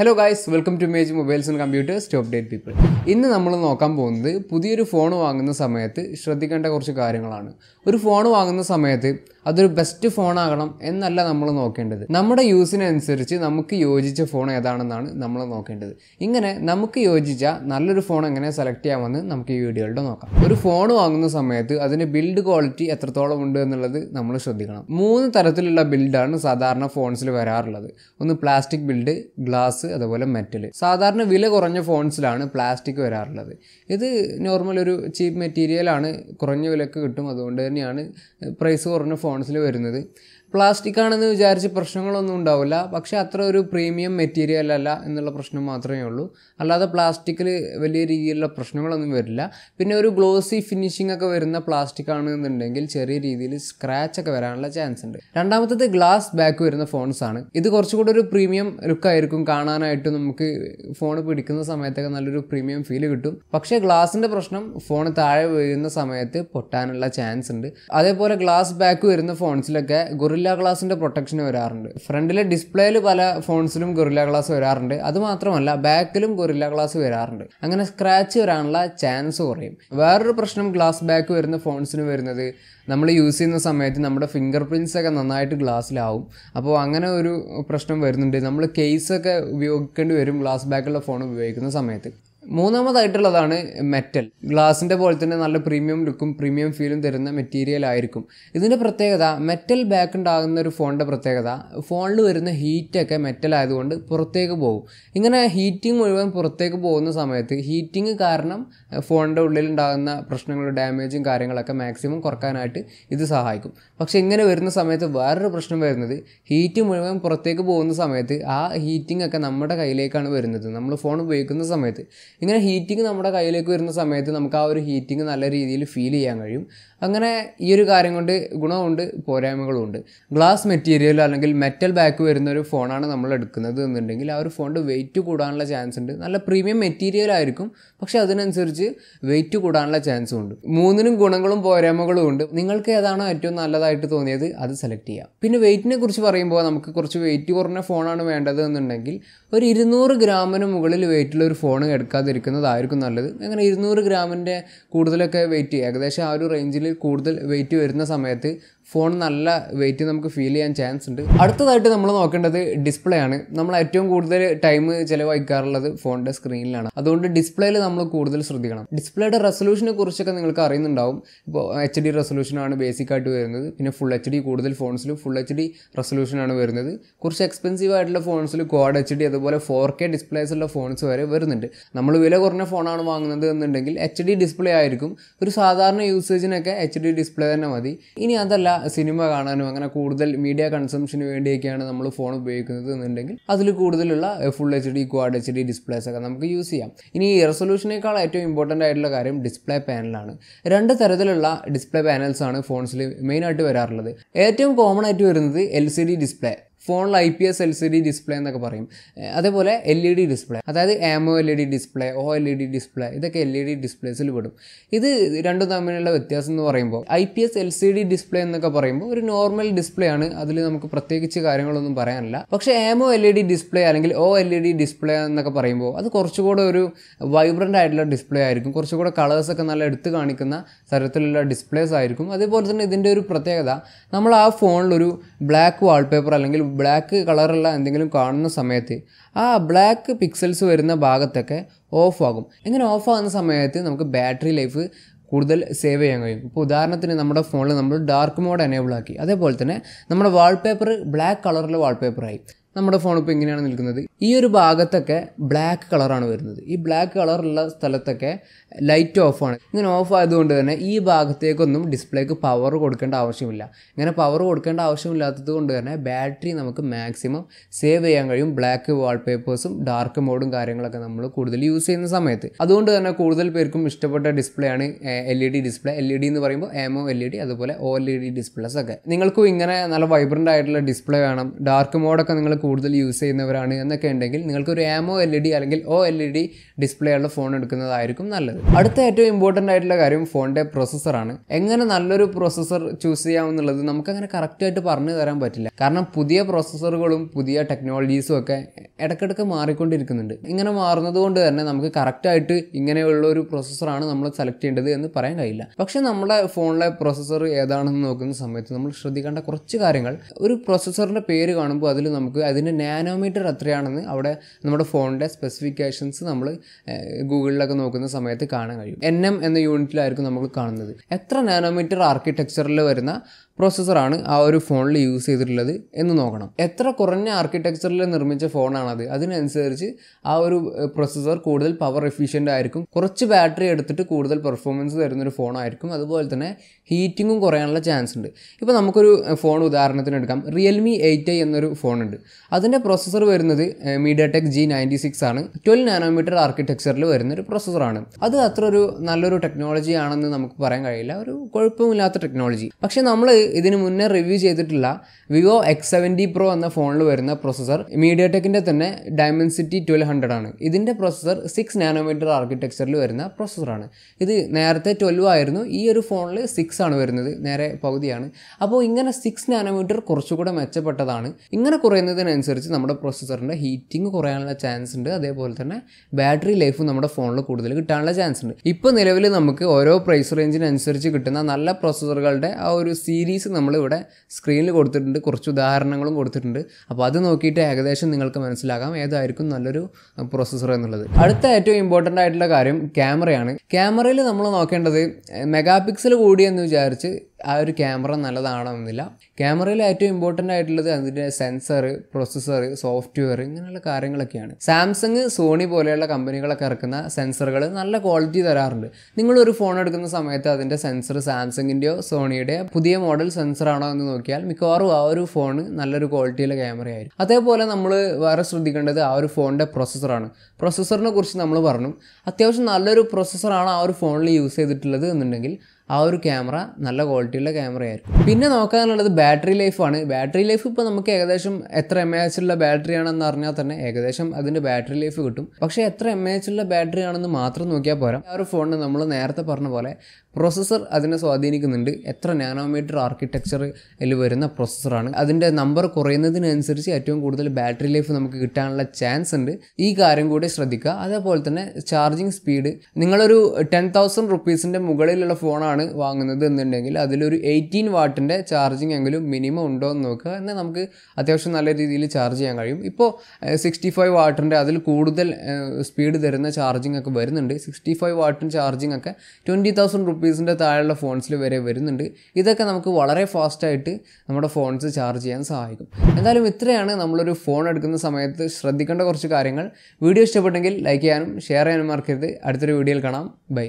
hello guys welcome to Madge mobiles and computers to update people ഇന്ന് നമ്മൾ നോക്കാൻ പോകുന്നത് പുതിയൊരു ഫോൺ വാങ്ങുന്ന സമയത്ത് ശ്രദ്ധിക്കേണ്ട കുറച്ച് കാര്യങ്ങളാണ് ഒരു ഫോൺ വാങ്ങുന്ന സമയത്ത് അതൊരു ബെസ്റ്റ് ഫോണാകണം എന്നല്ല നമ്മൾ നോക്കേണ്ടത് നമ്മുടെ യൂസിനനുസരിച്ച് നമുക്ക് യോജിച്ച ഫോൺ ഏതാണെന്നാണ് നമ്മൾ നോക്കേണ്ടത് ഇങ്ങനെ നമുക്ക് യോജിച്ച നല്ലൊരു ഫോൺ എങ്ങനെ സെലക്ട് ചെയ്യാമെന്ന് നമുക്ക് ഈ വീഡിയോയിലൂടെ നോക്കാം ഒരു ഫോൺ വാങ്ങുന്ന സമയത്ത് അതിന് ബിൽഡ് ക്വാളിറ്റി എത്രത്തോളം ഉണ്ട് എന്നുള്ളത് നമ്മൾ ശ്രദ്ധിക്കണം മൂന്ന് തരത്തിലുള്ള ബിൽഡാണ് സാധാരണ ഫോൺസിൽ വരാറുള്ളത് ഒന്ന് പ്ലാസ്റ്റിക് ബിൽഡ് ഗ്ലാസ് അതുപോലെ മെറ്റൽ സാധാരണ വില കുറഞ്ഞ ഫോൺസിലാണ് പ്ലാസ്റ്റിക് വരാറുള്ളത് ഇത് നോർമൽ ഒരു ചീപ്പ് മെറ്റീരിയലാണ് കുറഞ്ഞ വിലക്ക് കിട്ടും അതുകൊണ്ട് തന്നെയാണ് പ്രൈസ് കുറഞ്ഞ ഫോൺ കൗൺസിൽ വരുന്നത് പ്ലാസ്റ്റിക് ആണെന്ന് വിചാരിച്ച് പ്രശ്നങ്ങളൊന്നും ഉണ്ടാവില്ല പക്ഷേ അത്ര ഒരു പ്രീമിയം മെറ്റീരിയൽ അല്ല എന്നുള്ള പ്രശ്നം മാത്രമേ ഉള്ളൂ അല്ലാതെ പ്ലാസ്റ്റിക്കിൽ വലിയ രീതിയിലുള്ള പ്രശ്നങ്ങളൊന്നും വരില്ല പിന്നെ ഒരു ഗ്ലോസി ഫിനിഷിംഗ് ഒക്കെ വരുന്ന പ്ലാസ്റ്റിക് ആണെന്നുണ്ടെങ്കിൽ ചെറിയ രീതിയിൽ സ്ക്രാച്ച് ഒക്കെ വരാനുള്ള ചാൻസ് ഉണ്ട് രണ്ടാമത്തത് ഗ്ലാസ് ബാക്ക് വരുന്ന ഫോൺസ് ആണ് ഇത് കുറച്ചുകൂടി ഒരു പ്രീമിയം ലുക്ക് ആയിരിക്കും കാണാനായിട്ട് നമുക്ക് ഫോൺ പിടിക്കുന്ന സമയത്തൊക്കെ നല്ലൊരു പ്രീമിയം ഫീൽ കിട്ടും പക്ഷേ ഗ്ലാസിൻ്റെ പ്രശ്നം ഫോൺ താഴെ വീഴുന്ന സമയത്ത് പൊട്ടാനുള്ള ചാൻസ് ഉണ്ട് അതേപോലെ ഗ്ലാസ് ബാക്ക് വരുന്ന ഫോൺസിലൊക്കെ ഗുറി ഗൊറില്ല ഗ്ലാസിൻ്റെ പ്രൊട്ടക്ഷൻ വരാറുണ്ട് ഫ്രണ്ടിലെ ഡിസ്പ്ലേയിൽ പല ഫോൺസിലും ഗൊറില്ല ഗ്ലാസ് വരാറുണ്ട് അതുമാത്രമല്ല ബാക്കിലും ഗൊറില്ല ഗ്ലാസ് വരാറുണ്ട് അങ്ങനെ സ്ക്രാച്ച് വരാനുള്ള ചാൻസ് കുറയും വേറൊരു പ്രശ്നം ഗ്ലാസ് ബാക്ക് വരുന്ന ഫോൺസിന് വരുന്നത് നമ്മൾ യൂസ് ചെയ്യുന്ന സമയത്ത് നമ്മുടെ ഫിംഗർ പ്രിൻസ് ഒക്കെ നന്നായിട്ട് ഗ്ലാസ്സിലാവും അപ്പോൾ അങ്ങനെ ഒരു പ്രശ്നം വരുന്നുണ്ട് നമ്മൾ കേസൊക്കെ ഉപയോഗിക്കേണ്ടി വരും ഗ്ലാസ് ബാക്കുള്ള ഫോൺ ഉപയോഗിക്കുന്ന സമയത്ത് മൂന്നാമതായിട്ടുള്ളതാണ് മെറ്റൽ ഗ്ലാസിൻ്റെ പോലെ തന്നെ നല്ല പ്രീമിയം ലുക്കും പ്രീമിയം ഫീലും തരുന്ന മെറ്റീരിയൽ ആയിരിക്കും ഇതിൻ്റെ പ്രത്യേകത മെറ്റൽ ബാക്ക് ഉണ്ടാകുന്ന ഒരു ഫോണിൻ്റെ പ്രത്യേകത ഫോണിൽ വരുന്ന ഹീറ്റൊക്കെ മെറ്റൽ ആയതുകൊണ്ട് പുറത്തേക്ക് പോകും ഇങ്ങനെ ഹീറ്റിംഗ് മുഴുവൻ പുറത്തേക്ക് പോകുന്ന സമയത്ത് ഹീറ്റിംഗ് കാരണം ഫോണിൻ്റെ ഉണ്ടാകുന്ന പ്രശ്നങ്ങൾ ഡാമേജും കാര്യങ്ങളൊക്കെ മാക്സിമം കുറക്കാനായിട്ട് ഇത് സഹായിക്കും പക്ഷേ ഇങ്ങനെ വരുന്ന സമയത്ത് വേറൊരു പ്രശ്നം വരുന്നത് ഹീറ്റ് മുഴുവൻ പുറത്തേക്ക് പോകുന്ന സമയത്ത് ആ ഹീറ്റിംഗ് ഒക്കെ നമ്മുടെ കയ്യിലേക്കാണ് വരുന്നത് നമ്മൾ ഫോൺ ഉപയോഗിക്കുന്ന സമയത്ത് ഇങ്ങനെ ഹീറ്റിംഗ് നമ്മുടെ കയ്യിലേക്ക് വരുന്ന സമയത്ത് നമുക്ക് ആ ഒരു ഹീറ്റിംഗ് നല്ല രീതിയിൽ ഫീൽ ചെയ്യാൻ കഴിയും അങ്ങനെ ഈ ഒരു കാര്യം കൊണ്ട് ഗുണമുണ്ട് പോരായ്മകളുമുണ്ട് ഗ്ലാസ് മെറ്റീരിയൽ അല്ലെങ്കിൽ മെറ്റൽ ബാക്ക് വരുന്ന ഒരു ഫോണാണ് നമ്മൾ എടുക്കുന്നത് എന്നുണ്ടെങ്കിൽ ആ ഒരു ഫോണിൻ്റെ വെയിറ്റ് കൂടാനുള്ള ചാൻസ് ഉണ്ട് നല്ല പ്രീമിയം മെറ്റീരിയൽ ആയിരിക്കും പക്ഷേ അതിനനുസരിച്ച് വെയിറ്റ് കൂടാനുള്ള ചാൻസും ഉണ്ട് മൂന്നിനും ഗുണങ്ങളും പോരായ്മകളും ഉണ്ട് നിങ്ങൾക്ക് ഏതാണോ ഏറ്റവും നല്ലതായിട്ട് തോന്നിയത് അത് സെലക്ട് ചെയ്യാം പിന്നെ വെയിറ്റിനെ കുറിച്ച് പറയുമ്പോൾ നമുക്ക് കുറച്ച് വെയിറ്റ് കുറഞ്ഞ ഫോണാണ് വേണ്ടത് എന്നുണ്ടെങ്കിൽ ഒരു ഇരുന്നൂറ് ഗ്രാമിന് മുകളിൽ വെയിറ്റുള്ള ഒരു ഫോൺ എടുക്കാതിരിക്കുന്നതായിരിക്കും നല്ലത് അങ്ങനെ ഇരുന്നൂറ് ഗ്രാമിൻ്റെ കൂടുതലൊക്കെ വെയിറ്റ് ഏകദേശം ആ ഒരു റേഞ്ചിൽ കൂടുതൽ വെയിറ്റ് വരുന്ന സമയത്ത് ഫോൺ നല്ല വെയിറ്റ് നമുക്ക് ഫീൽ ചെയ്യാൻ ചാൻസ് ഉണ്ട് അടുത്തതായിട്ട് നമ്മൾ നോക്കേണ്ടത് ഡിസ്പ്ലേ ആണ് നമ്മൾ ഏറ്റവും കൂടുതൽ ടൈം ചിലവഴിക്കാറുള്ളത് ഫോണിൻ്റെ സ്ക്രീനിലാണ് അതുകൊണ്ട് ഡിസ്പ്ലേയിൽ നമ്മൾ കൂടുതൽ ശ്രദ്ധിക്കണം ഡിസ്പ്ലേയുടെ റെസൊല്യൂഷനെ കുറിച്ചൊക്കെ നിങ്ങൾക്ക് അറിയുന്നുണ്ടാവും ഇപ്പോൾ എച്ച് ഡി റെസൊല്യൂഷനാണ് ബേസിക് ആയിട്ട് വരുന്നത് പിന്നെ ഫുൾ എച്ച് ഡി കൂടുതൽ ഫോൺസിലും ഫുൾ എച്ച് ഡി റെസൊല്യൂഷനാണ് വരുന്നത് കുറച്ച് എക്സ്പെൻസീവ് ആയിട്ടുള്ള ഫോൺസിൽ ക്വാഡ് എച്ച് ഡി അതുപോലെ ഫോർ കെ ഡിസ്പ്ലേസ് ഉള്ള ഫോൺസ് വരെ വരുന്നുണ്ട് നമ്മൾ വില കുറഞ്ഞ ഫോണാണ് വാങ്ങുന്നത് എന്നുണ്ടെങ്കിൽ എച്ച് ഡി ഡിസ്പ്ലേ ആയിരിക്കും ഒരു സാധാരണ യൂസേജിനൊക്കെ എച്ച് ഡി ഡിസ്പ്ലേ തന്നെ മതി ഇനി അതല്ല സിനിമ കാണാനും അങ്ങനെ കൂടുതൽ മീഡിയ കൺസംഷന് വേണ്ടിയൊക്കെയാണ് നമ്മൾ ഫോൺ ഉപയോഗിക്കുന്നത് എന്നുണ്ടെങ്കിൽ അതിൽ കൂടുതലുള്ള full HD quad HD displays ഒക്കെ നമുക്ക് യൂസ് ചെയ്യാം ഇനി റെസൊല്യൂഷനേക്കാൾ ഏറ്റവും ഇമ്പോർട്ടൻ്റ് ആയിട്ടുള്ള കാര്യം ഡിസ്പ്ലേ പാനലാണ് രണ്ട് തരത്തിലുള്ള ഡിസ്പ്ലേ പാനൽസാണ് ഫോൺസിൽ മെയിനായിട്ട് വരാറുള്ളത് ഏറ്റവും കോമൺ ആയിട്ട് വരുന്നത് എൽ സി ഡി ഡിസ്പ്ലേ ഫോണിൽ IPS LCD display എന്നൊക്കെ പറയും അതേപോലെ എൽ ഇ ഡി ഡിസ്പ്ലേ അതായത് E D display E D display ഇതൊക്കെ എൽ ഇ ഡി ഡിസ്പ്ലേസിൽ പെടും ഇത് രണ്ടും തമ്മിലുള്ള വ്യത്യാസം എന്ന് പറയുമ്പോൾ IPS LCD display എന്നൊക്കെ പറയുമ്പോൾ ഒരു നോർമൽ ഡിസ്പ്ലേ ആണ് അതിൽ നമുക്ക് പ്രത്യേകിച്ച് കാര്യങ്ങളൊന്നും പറയാനില്ല പക്ഷേ E D display അല്ലെങ്കിൽ E D display എന്നൊക്കെ പറയുമ്പോൾ അത് കുറച്ചുകൂടെ ഒരു വൈബ്രൻ്റ് ആയിട്ടുള്ള ഡിസ്പ്ലേ ആയിരിക്കും കുറച്ചുകൂടെ കളേഴ്സൊക്കെ നല്ല എടുത്തു കാണിക്കുന്ന തരത്തിലുള്ള ഡിസ്പ്ലേസ് ആയിരിക്കും അതേപോലെ തന്നെ ഇതിൻ്റെ ഒരു പ്രത്യേകത നമ്മൾ ആ ഫോണിലൊരു ബ്ലാക്ക് വാൾപേപ്പർ അല്ലെങ്കിൽ ബ്ലാക്ക് കളറുള്ള എന്തെങ്കിലും കാണുന്ന സമയത്ത് ആ ബ്ലാക്ക് പിക്സൽസ് വരുന്ന ഭാഗത്തൊക്കെ ഓഫ് ആകും ഇങ്ങനെ ഓഫ് ആകുന്ന സമയത്ത് നമുക്ക് ബാറ്ററി ലൈഫ് കൂടുതൽ സേവ് ചെയ്യാൻ കഴിയും ഇപ്പോൾ ഉദാഹരണത്തിന് നമ്മുടെ ഫോണിൽ നമ്മൾ ഡാർക്ക് മോഡ് എനേബിൾ ആക്കി അതേപോലെ തന്നെ നമ്മുടെ വാൾപേപ്പർ ബ്ലാക്ക് കളറിൽ വാൾപേപ്പറായി നമ്മുടെ ഫോൺ ഇപ്പോൾ ഇങ്ങനെയാണ് നിൽക്കുന്നത് ഈ ഒരു ഭാഗത്തൊക്കെ ബ്ലാക്ക് കളറാണ് വരുന്നത് ഈ ബ്ലാക്ക് കളറുള്ള സ്ഥലത്തൊക്കെ ലൈറ്റ് ഓഫാണ് ഇങ്ങനെ ഓഫ് ആയതുകൊണ്ട് തന്നെ ഈ ഭാഗത്തേക്കൊന്നും ഡിസ്പ്ലേക്ക് പവർ കൊടുക്കേണ്ട ആവശ്യമില്ല ഇങ്ങനെ പവർ കൊടുക്കേണ്ട ആവശ്യമില്ലാത്തത് കൊണ്ട് തന്നെ ബാറ്ററി നമുക്ക് മാക്സിമം സേവ് ചെയ്യാൻ കഴിയും ബ്ലാക്ക് വാൾപേപ്പേഴ്സും ഡാർക്ക് മോഡും കാര്യങ്ങളൊക്കെ നമ്മൾ കൂടുതൽ യൂസ് ചെയ്യുന്ന സമയത്ത് അതുകൊണ്ട് തന്നെ കൂടുതൽ പേർക്കും ഇഷ്ടപ്പെട്ട ഡിസ്പ്ലേ ആണ് E D display LED എന്ന് പറയുമ്പോൾ എമോ എൽ ഇ ഡി അതുപോലെ OLED displays ഒക്കെ നിങ്ങൾക്കും ഇങ്ങനെ നല്ല വൈബ്രൻ്റ് ആയിട്ടുള്ള ഡിസ്പ്ലേ വേണം ഡാർക്ക് മോഡൊക്കെ നിങ്ങൾ കൂടുതൽ യൂസ് ചെയ്യുന്നവരാണ് എന്നൊക്കെ ഉണ്ടെങ്കിൽ നിങ്ങൾക്ക് ഒരു M O L e E D അല്ലെങ്കിൽ E D display ഉള്ള ഫോൺ എടുക്കുന്നതായിരിക്കും നല്ലത് അടുത്ത ഏറ്റവും ഇമ്പോർട്ടൻ്റ് ആയിട്ടുള്ള കാര്യം ഫോണിൻ്റെ പ്രൊസസ്സറാണ് എങ്ങനെ നല്ലൊരു പ്രൊസസ്സർ ചൂസ് ചെയ്യാമെന്നുള്ളത് നമുക്കങ്ങനെ കറക്റ്റായിട്ട് പറഞ്ഞു തരാൻ പറ്റില്ല കാരണം പുതിയ പ്രൊസസ്സറുകളും പുതിയ ടെക്നോളജീസും ഒക്കെ ഇടയ്ക്കിടയ്ക്ക് മാറിക്കൊണ്ടിരിക്കുന്നുണ്ട് ഇങ്ങനെ മാറുന്നത് കൊണ്ട് തന്നെ നമുക്ക് കറക്റ്റായിട്ട് ഇങ്ങനെയുള്ള ഒരു പ്രൊസസ്സറാണ് നമ്മൾ സെലക്ട് ചെയ്യേണ്ടത് എന്ന് പറയാൻ കഴിയില്ല പക്ഷേ നമ്മുടെ ഫോണിലെ പ്രൊസസ്സർ ഏതാണെന്ന് നോക്കുന്ന സമയത്ത് നമ്മൾ ശ്രദ്ധിക്കേണ്ട കുറച്ച് കാര്യങ്ങൾ ഒരു പ്രൊസസ്സറിൻ്റെ പേര് കാണുമ്പോൾ അതിൽ നമുക്ക് അത് അതിൻ്റെ നാനോമീറ്റർ എത്രയാണെന്ന് അവിടെ നമ്മുടെ ഫോണിൻ്റെ സ്പെസിഫിക്കേഷൻസ് നമ്മൾ ഗൂഗിളിലൊക്കെ നോക്കുന്ന സമയത്ത് കാണാൻ കഴിയും എൻ എം എന്ന യൂണിറ്റിലായിരിക്കും നമ്മൾ കാണുന്നത് എത്ര നാനോമീറ്റർ ആർക്കിടെക്ചറിൽ വരുന്ന പ്രോസസ്സറാണ് ആ ഒരു ഫോണിൽ യൂസ് ചെയ്തിട്ടുള്ളത് എന്ന് നോക്കണം എത്ര കുറഞ്ഞ ആർക്കിടെക്ചറിൽ നിർമ്മിച്ച ഫോണാണത് അതിനനുസരിച്ച് ആ ഒരു പ്രോസസ്സർ കൂടുതൽ പവർ എഫിഷ്യൻ്റ് ആയിരിക്കും കുറച്ച് ബാറ്ററി എടുത്തിട്ട് കൂടുതൽ പെർഫോമൻസ് തരുന്നൊരു ഫോണായിരിക്കും അതുപോലെ തന്നെ ഹീറ്റിങ്ങും കുറയാനുള്ള ചാൻസ് ഉണ്ട് ഇപ്പോൾ നമുക്കൊരു ഫോൺ ഉദാഹരണത്തിന് എടുക്കാം റിയൽമി എയ്റ്റ് ഐ എന്നൊരു ഫോണുണ്ട് അതിൻ്റെ പ്രോസസ്സർ വരുന്നത് MediaTek G ninety six ആണ് ട്വൽവ് നാനോമീറ്റർ ആർക്കിടെക്ചറിൽ വരുന്നൊരു പ്രോസസ്സറാണ് അത് അത്ര ഒരു നല്ലൊരു ടെക്നോളജി ആണെന്ന് നമുക്ക് പറയാൻ കഴിയില്ല ഒരു കുഴപ്പമില്ലാത്ത ടെക്നോളജി പക്ഷേ നമ്മൾ ഇതിന് മുന്നേ റിവ്യൂ ചെയ്തിട്ടില്ല വിവോ എക്സ് സെവൻറ്റി പ്രോ എന്ന ഫോണിൽ വരുന്ന പ്രൊസസ്സർ മീഡിയ ടെക്കിൻ്റെ തന്നെ ഡയമൻസിറ്റി ട്വൽവ് ഹൺഡ്രഡ് ആണ് ഇതിൻ്റെ പ്രൊസസ്സർ സിക്സ് നാനോമീറ്റർ ആർക്കിടെക്ചറിൽ വരുന്ന പ്രൊസസ്സറാണ് ഇത് നേരത്തെ ട്വൽവ് ആയിരുന്നു ഈ ഒരു ഫോണിൽ സിക്സ് ആണ് വരുന്നത് നേരെ പകുതിയാണ് അപ്പോൾ ഇങ്ങനെ സിക്സ് നാനോമീറ്റർ കുറച്ചുകൂടെ മെച്ചപ്പെട്ടതാണ് ഇങ്ങനെ കുറയുന്നതിനനുസരിച്ച് നമ്മുടെ പ്രൊസസ്സറിൻ്റെ ഹീറ്റിംഗ് കുറയാനുള്ള ചാൻസ് ഉണ്ട് അതേപോലെ തന്നെ ബാറ്ററി ലൈഫും നമ്മുടെ ഫോണിൽ കൂടുതൽ കിട്ടാനുള്ള ചാൻസ് ഉണ്ട് ഇപ്പോൾ നിലവിൽ നമുക്ക് ഓരോ പ്രൈസ് റേഞ്ചിനനുസരിച്ച് കിട്ടുന്ന നല്ല പ്രൊസസ്സറുകളുടെ ആ ഒരു സീരീസ് ഫീസ് നമ്മളിവിടെ സ്ക്രീനിൽ കൊടുത്തിട്ടുണ്ട് കുറച്ച് ഉദാഹരണങ്ങളും കൊടുത്തിട്ടുണ്ട് അപ്പോൾ അത് നോക്കിയിട്ട് ഏകദേശം നിങ്ങൾക്ക് മനസ്സിലാക്കാം ഏതായിരിക്കും നല്ലൊരു പ്രോസസ്സർ എന്നുള്ളത് അടുത്ത ഏറ്റവും ഇമ്പോർട്ടൻ്റ് ആയിട്ടുള്ള കാര്യം ക്യാമറയാണ് ക്യാമറയിൽ നമ്മൾ നോക്കേണ്ടത് മെഗാ പിക്സൽ കൂടിയെന്ന് വിചാരിച്ച് ആ ഒരു ക്യാമറ നല്ലതാണമെന്നില്ല ക്യാമറയിൽ ഏറ്റവും ഇമ്പോർട്ടൻ്റ് ആയിട്ടുള്ളത് അതിൻ്റെ സെൻസർ പ്രോസസ്സർ സോഫ്റ്റ്വെയർ ഇങ്ങനെയുള്ള കാര്യങ്ങളൊക്കെയാണ് സാംസങ് സോണി പോലെയുള്ള കമ്പനികളൊക്കെ ഇറക്കുന്ന സെൻസറുകൾ നല്ല ക്വാളിറ്റി തരാറുണ്ട് നിങ്ങളൊരു ഫോൺ എടുക്കുന്ന സമയത്ത് അതിൻ്റെ സെൻസർ സാംസങ്ങിൻ്റെയോ സോണിയുടെയോ പുതിയ മോഡൽ ഡ്യുവൽ സെൻസറാണോ എന്ന് നോക്കിയാൽ മിക്കവാറും ആ ഒരു ഫോൺ നല്ലൊരു ക്വാളിറ്റിയിലെ ക്യാമറ ആയിരിക്കും അതേപോലെ നമ്മൾ വേറെ ശ്രദ്ധിക്കേണ്ടത് ആ ഒരു ഫോണിൻ്റെ പ്രൊസസ്സറാണ് പ്രൊസസ്സറിനെ കുറിച്ച് നമ്മൾ പറഞ്ഞു അത്യാവശ്യം നല്ലൊരു പ്രൊസസ്സറാണ് ആ ഒരു ഫോണിൽ യൂസ് ചെയ്തിട്ടുള്ളത് എന്നുണ്ടെങ്കിൽ ആ ഒരു ക്യാമറ നല്ല ക്വാളിറ്റിയുള്ള ക്യാമറയായിരിക്കും പിന്നെ നോക്കാനുള്ളത് ബാറ്ററി ലൈഫാണ് ബാറ്ററി ലൈഫ് ഇപ്പോൾ നമുക്ക് ഏകദേശം എത്ര എം എ ഉള്ള ബാറ്ററി ആണെന്ന് അറിഞ്ഞാൽ തന്നെ ഏകദേശം അതിൻ്റെ ബാറ്ററി ലൈഫ് കിട്ടും പക്ഷേ എത്ര എം എ ഉള്ള ബാറ്ററി ആണെന്ന് മാത്രം നോക്കിയാൽ പോരാ ആ ഒരു ഫോണിന് നമ്മൾ നേരത്തെ പറഞ്ഞ പോലെ പ്രോസസ്സർ അതിനെ സ്വാധീനിക്കുന്നുണ്ട് എത്ര നാനോമീറ്റർ ആർക്കിടെക്ചറിൽ വരുന്ന പ്രോസസ്സറാണ് അതിൻ്റെ നമ്പർ കുറയുന്നതിനനുസരിച്ച് ഏറ്റവും കൂടുതൽ ബാറ്ററി ലൈഫ് നമുക്ക് കിട്ടാനുള്ള ചാൻസ് ഉണ്ട് ഈ കാര്യം കൂടി ശ്രദ്ധിക്കുക അതേപോലെ തന്നെ ചാർജിങ് സ്പീഡ് നിങ്ങളൊരു ടെൻ തൗസൻഡ് റുപ്പീസിൻ്റെ മുകളിലുള്ള ഫോണാണ് ആണ് വാങ്ങുന്നത് എന്നുണ്ടെങ്കിൽ അതിലൊരു എയ്റ്റീൻ വാട്ടിൻ്റെ ചാർജിങ് എങ്കിലും മിനിമം ഉണ്ടോ എന്ന് നോക്കുക എന്നാൽ നമുക്ക് അത്യാവശ്യം നല്ല രീതിയിൽ ചാർജ് ചെയ്യാൻ കഴിയും ഇപ്പോൾ സിക്സ്റ്റി ഫൈവ് വാട്ടിൻ്റെ അതിൽ കൂടുതൽ സ്പീഡ് തരുന്ന ചാർജിങ് ഒക്കെ വരുന്നുണ്ട് സിക്സ്റ്റി ഫൈവ് വാട്ടിൻ ചാർജിങ് ഒക്കെ ട്വൻറ്റി തൗസൻഡ് റുപ്പീസിൻ്റെ താഴെയുള്ള ഫോൺസിൽ വരെ വരുന്നുണ്ട് ഇതൊക്കെ നമുക്ക് വളരെ ഫാസ്റ്റായിട്ട് നമ്മുടെ ഫോൺസ് ചാർജ് ചെയ്യാൻ സഹായിക്കും എന്തായാലും ഇത്രയാണ് നമ്മളൊരു ഫോൺ എടുക്കുന്ന സമയത്ത് ശ്രദ്ധിക്കേണ്ട കുറച്ച് കാര്യങ്ങൾ വീഡിയോ ഇഷ്ടപ്പെട്ടെങ്കിൽ ലൈക്ക് ചെയ്യാനും ഷെയർ ചെയ്യാനും മറക്കരുത് അടുത്തൊരു വീഡിയോയിൽ കാണാം ബൈ